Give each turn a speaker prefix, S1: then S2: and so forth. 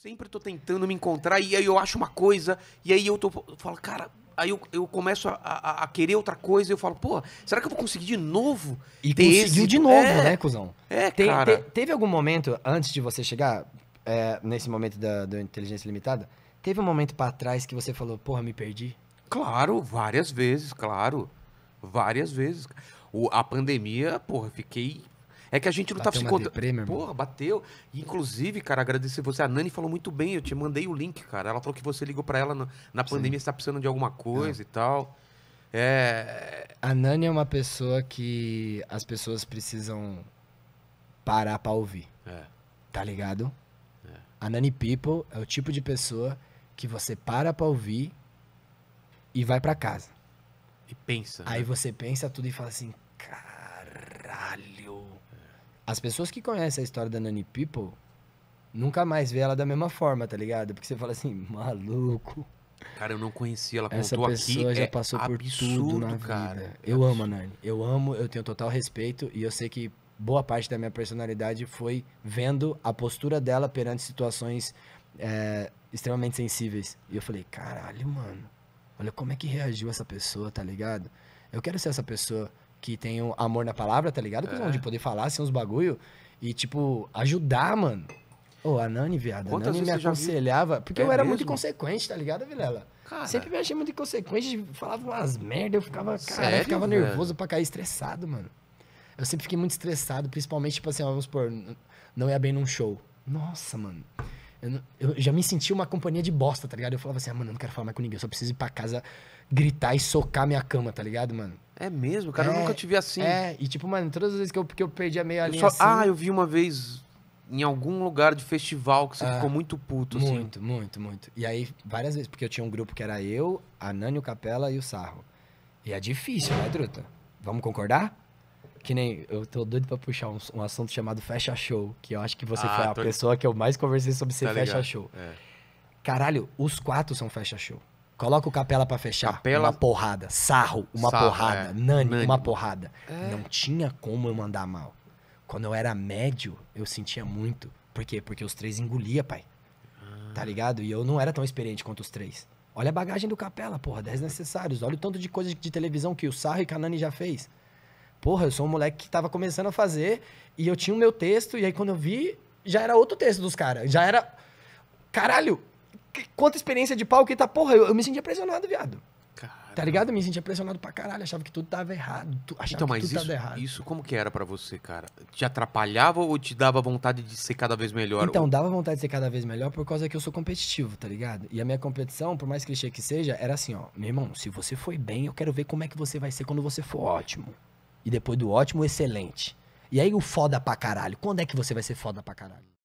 S1: Sempre tô tentando me encontrar e aí eu acho uma coisa e aí eu tô eu falo, cara, aí eu, eu começo a, a, a, querer outra coisa e eu falo, pô, será que eu vou conseguir de novo? E conseguiu esse... de novo, é, né, cuzão? É, cara. Te,
S2: teve algum momento antes de você chegar é, nesse momento da, da inteligência limitada? Teve um momento para trás que você falou, porra, me perdi?
S1: Claro, várias vezes, claro. Várias vezes. O, a pandemia, porra, fiquei é que a gente não bateu tava se encontrando. Porra, bateu. Inclusive, cara, agradecer você. A Nani falou muito bem, eu te mandei o link, cara. Ela falou que você ligou para ela na, pandemia, está tá precisando de alguma coisa é. e tal. É... A
S2: Nani é uma pessoa que as pessoas precisam parar pra ouvir. É. Tá ligado? É. A Nani People é o tipo de pessoa que você para pra ouvir e vai para casa. E pensa. Aí né? você pensa tudo e fala assim, cara as pessoas que conhecem a história da Nani People nunca mais vê ela da mesma forma, tá ligado? Porque você fala assim, maluco.
S1: Cara, eu não conhecia, ela Essa contou aqui. Essa pessoa já é passou absurdo, por tudo na cara.
S2: vida. É eu é amo a Nani. Eu amo, eu tenho total respeito e eu sei que boa parte da minha personalidade foi vendo a postura dela perante situações é, extremamente sensíveis. E eu falei, caralho, mano, olha como é que reagiu essa pessoa, tá ligado? Eu quero ser essa pessoa que tem o amor na palavra, tá ligado? É. De poder falar, assim, uns bagulho. E, tipo, ajudar, mano. Ô, oh, a Nani, viado, Quantas a Nani me aconselhava. Porque é eu era mesmo? muito inconsequente, tá ligado, Vilela? Cara. Sempre me achei muito inconsequente, falava umas merda, eu ficava, Sério, cara, eu ficava nervoso pra cair estressado, mano. Eu sempre fiquei muito estressado, principalmente, tipo assim, vamos supor, não ia bem num show. Nossa, mano. Eu, eu, já me senti uma companhia de bosta, tá ligado? Eu falava assim, ah, mano, eu não quero falar mais com ninguém, eu só preciso ir pra casa gritar e socar minha cama, tá ligado, mano? É mesmo? Cara, eu nunca é, te vi assim. É, e tipo, mano, todas as vezes que eu, que eu perdi a meia linha só... assim... Ah, eu
S1: vi uma vez em algum lugar de festival que você ah, ficou muito
S2: puto, assim. Muito, muito, muito. E aí, várias vezes, porque eu tinha um grupo que era eu, a Nani, o Capela e o Sarro. E é difícil, né, Druta? Vamos concordar? Que nem, eu tô doido pra puxar um, um assunto chamado fecha show, que eu acho que você ah, foi a pessoa que eu mais conversei sobre ser tá fecha show. É. Caralho, os quatro são fecha show. Coloca o Capela para fechar. Capela... Uma porrada. Sarro, uma Sarro, porrada. É. Nani, Nani, uma porrada. É. Não tinha como eu mandar mal. Quando eu era médio, eu sentia muito. Por quê? Porque os três engolia, pai. Ah. Tá ligado? E eu não era tão experiente quanto os três. Olha a bagagem do Capela, porra, dez necessários. Olha o tanto de coisa de televisão que o Sarro e Canani já fez. Porra, eu sou um moleque que tava começando a fazer e eu tinha o meu texto, e aí quando eu vi, já era outro texto dos caras. Já era. Caralho, quanta experiência de palco e tá, porra, eu, eu me sentia pressionado, viado. Caramba. Tá ligado? Eu me sentia pressionado pra caralho, achava que tudo tava errado. achava então, que tudo isso, tava errado.
S1: Isso como que era para você, cara? Te atrapalhava ou te dava vontade de ser cada vez melhor? Então, ou...
S2: dava vontade de ser cada vez melhor por causa que eu sou competitivo, tá ligado? E a minha competição, por mais clichê que seja, era assim, ó, meu irmão, se você foi bem, eu quero ver como é que você vai ser quando você for ótimo. E depois do ótimo, excelente. E aí o foda pra caralho. Quando é que você vai ser foda pra caralho?